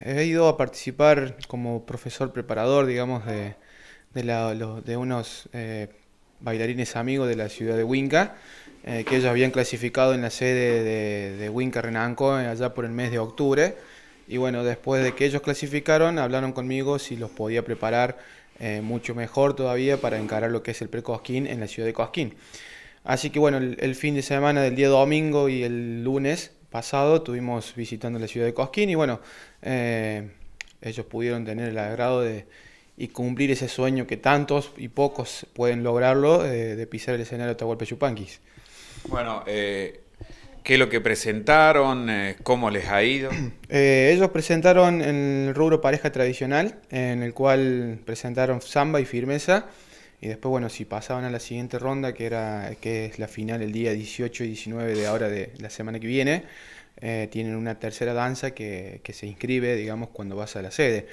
He ido a participar como profesor preparador, digamos, de, unos eh, bailarines amigos de la ciudad de Huinca, eh, que ellos habían clasificado en la sede de, de Huinca Renanco allá por el mes de octubre. Y bueno, después de que ellos clasificaron, hablaron conmigo si los podía preparar eh, mucho mejor todavía para encarar lo que es el pre en la ciudad de Cosquín. Así que bueno, el fin de semana del día domingo y el lunes pasado estuvimos visitando la ciudad de Cosquín y bueno, eh, ellos pudieron tener el agrado de y cumplir ese sueño que tantos y pocos pueden lograrlo eh, de pisar el escenario de Atahualpa Chupanquis. Bueno, eh, ¿qué es lo que presentaron? ¿Cómo les ha ido? ellos presentaron el rubro pareja tradicional, en el cual presentaron samba y firmeza. Y después, bueno, si pasaban a la siguiente ronda, que, era, que es la final el día 18 y 19 de ahora de la semana que viene, eh, tienen una tercera danza que, se inscribe, digamos, cuando vas a la sede.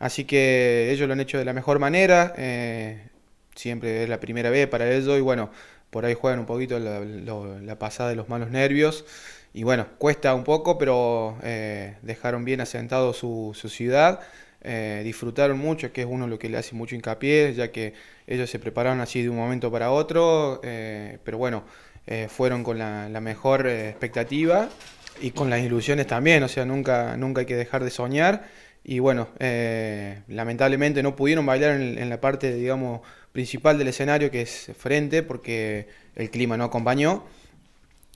Así que ellos lo han hecho de la mejor manera, eh, siempre es la primera vez para ellos y bueno, por ahí juegan un poquito la, pasada de los malos nervios. Y bueno, cuesta un poco, pero eh, dejaron bien asentado su, su ciudad eh, disfrutaron mucho, que es uno lo que le hace mucho hincapié, ya que ellos se prepararon así de un momento para otro, eh, pero bueno, eh, fueron con la, mejor expectativa y con las ilusiones también, o sea, nunca, nunca hay que dejar de soñar. Y bueno, lamentablemente no pudieron bailar en, la parte, digamos, principal del escenario, que es frente, porque el clima no acompañó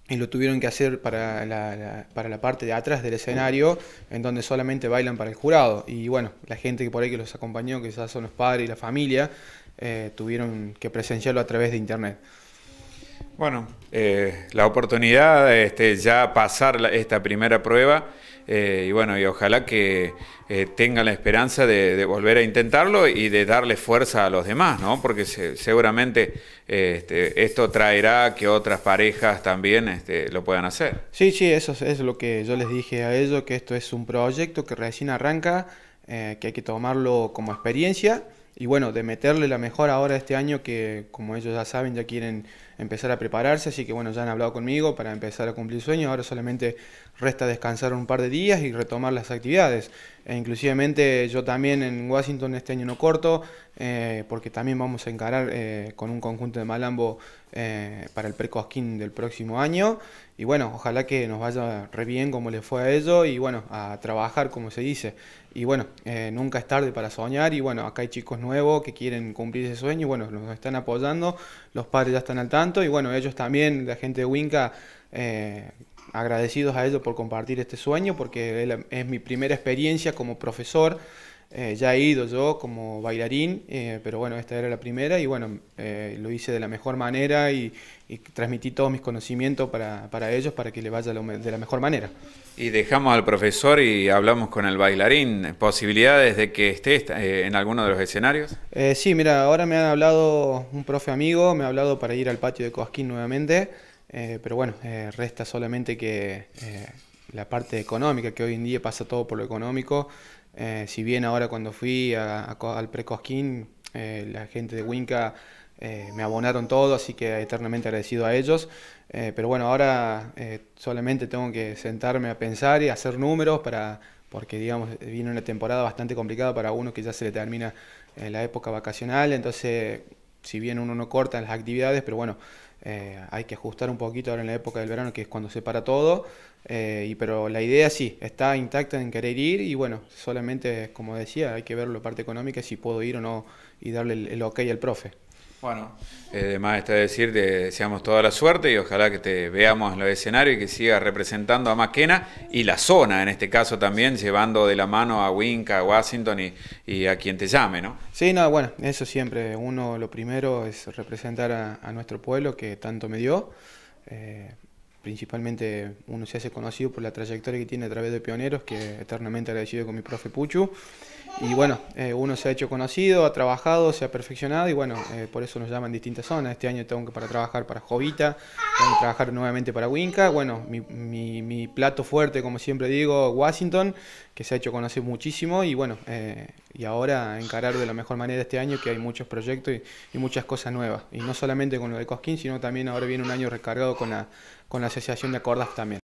y lo tuvieron que hacer para la, para la parte de atrás del escenario, en donde solamente bailan para el jurado. Y bueno, la gente que por ahí que los acompañó, quizás son los padres y la familia, eh, tuvieron que presenciarlo a través de internet. Bueno, eh, la oportunidad de este, ya pasar esta primera prueba eh, y bueno, y ojalá que eh, tengan la esperanza de, volver a intentarlo y de darle fuerza a los demás, ¿no? Porque seguramente este, esto traerá que otras parejas también este, lo puedan hacer. Sí, sí, eso es lo que yo les dije a ellos, que esto es un proyecto que recién arranca, que hay que tomarlo como experiencia y bueno, de meterle la mejor ahora este año que como ellos ya saben ya quieren empezar a prepararse, así que bueno, ya han hablado conmigo para empezar a cumplir sueño. ahora solamente resta descansar un par de días y retomar las actividades. E inclusivemente yo también en Washington este año no corto, eh, porque también vamos a encarar eh, con un conjunto de Malambo eh, para el precosquín del próximo año. Y bueno, ojalá que nos vaya re bien como le fue a ellos y bueno, a trabajar como se dice. Y bueno, nunca es tarde para soñar y bueno, acá hay chicos nuevos que quieren cumplir ese sueño y bueno, nos están apoyando, los padres ya están al tanto y bueno, ellos también, la gente de Winca agradecidos a ellos por compartir este sueño, porque es mi primera experiencia como profesor. Eh, ya he ido yo como bailarín, eh, pero bueno, esta era la primera y bueno, eh, lo hice de la mejor manera y, transmití todos mis conocimientos para, para, ellos para que le vaya de la mejor manera. Y dejamos al profesor y hablamos con el bailarín. ¿Posibilidades de que esté en alguno de los escenarios? sí, mira, ahora me han hablado un profe amigo, me ha hablado para ir al patio de Cosquín nuevamente. Eh, pero bueno, eh, resta solamente que eh, la parte económica, que hoy en día pasa todo por lo económico. si bien ahora cuando fui al Precosquín, la gente de Winca me abonaron todo, así que eternamente agradecido a ellos. pero bueno, ahora solamente tengo que sentarme a pensar y hacer números para porque digamos viene una temporada bastante complicada para uno que ya se le termina la época vacacional, entonces si bien uno no corta las actividades, pero bueno, eh, hay que ajustar un poquito ahora en la época del verano, que es cuando se para todo. Eh, y, pero la idea sí, está intacta en querer ir y bueno, solamente, como decía, hay que ver la parte económica, si puedo ir o no y darle el ok al profe. Bueno, además eh, de está decir, deseamos toda la suerte y ojalá que te veamos en los escenarios y que sigas representando a Maquena y la zona en este caso también, llevando de la mano a Winca, a Washington y, a quien te llame, ¿no? Sí, no, bueno, eso siempre. Uno lo primero es representar a, nuestro pueblo que tanto me dio. Eh, principalmente uno se hace conocido por la trayectoria que tiene a través de Pioneros, que eternamente agradecido con mi profe Puchu. Y bueno, eh, uno se ha hecho conocido, ha trabajado, se ha perfeccionado y bueno, eh, por eso nos llaman distintas zonas. Este año tengo que para trabajar para Jovita, tengo que trabajar nuevamente para Winca. Bueno, mi, plato fuerte, como siempre digo, Washington, que se ha hecho conocer muchísimo y bueno, eh, y ahora encarar de la mejor manera este año que hay muchos proyectos y, muchas cosas nuevas. Y no solamente con lo de Cosquín, sino también ahora viene un año recargado con la, con la Asociación de Acordas también.